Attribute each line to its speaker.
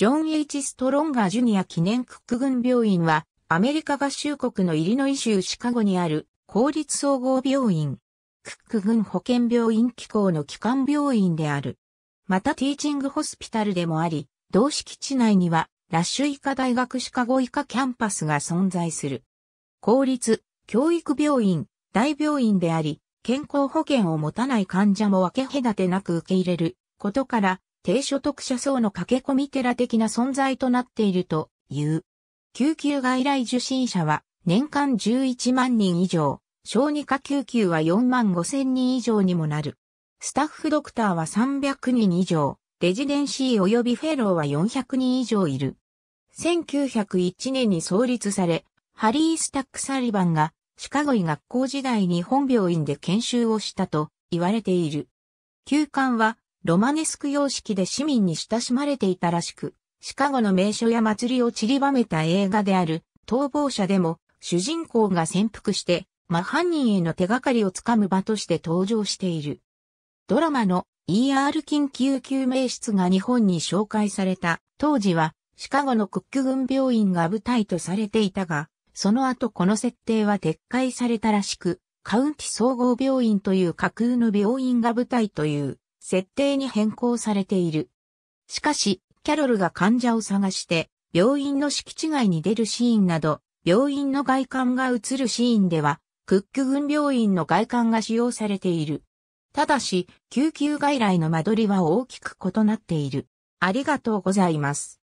Speaker 1: ジョン・ H・
Speaker 2: ストロンガー・ジュニア記念クック軍病院は、アメリカ合衆国のイリノイ州シカゴにある公立総合病院、クック軍保健病院機構の基幹病院である。またティーチングホスピタルでもあり、同敷地内にはラッシュ医科大学シカゴ医科キャンパスが存在する。公立、教育病院、大病院であり、健康保険を持たない患者も分け隔てなく受け入れることから、低所得者層の駆け込み寺的な存在となっているという。救急外来受診者は年間11万人以上、小児科救急は4万5千人以上にもなる。スタッフドクターは300人以上、レジデンシー及びフェローは400人以上いる。1901年に創立され、ハリー・スタック・サリバンがシカゴイ学校時代に本病院で研修をしたと言われている。休館はロマネスク様式で市民に親しまれていたらしく、シカゴの名所や祭りを散りばめた映画である、逃亡者でも、主人公が潜伏して、真犯人への手がかりをつかむ場として登場している。ドラマの ER 緊急救命室が日本に紹介された、当時はシカゴのクック軍病院が舞台とされていたが、その後この設定は撤回されたらしく、カウンティ総合病院という架空の病院が舞台という設定に変更されている。しかし、キャロルが患者を探して、病院の敷地外に出るシーンなど、病院の外観が映るシーンでは、クッュ軍病院の外観が使用されている。ただし、救急外来の間取りは大きく異なっている。ありがとうございます。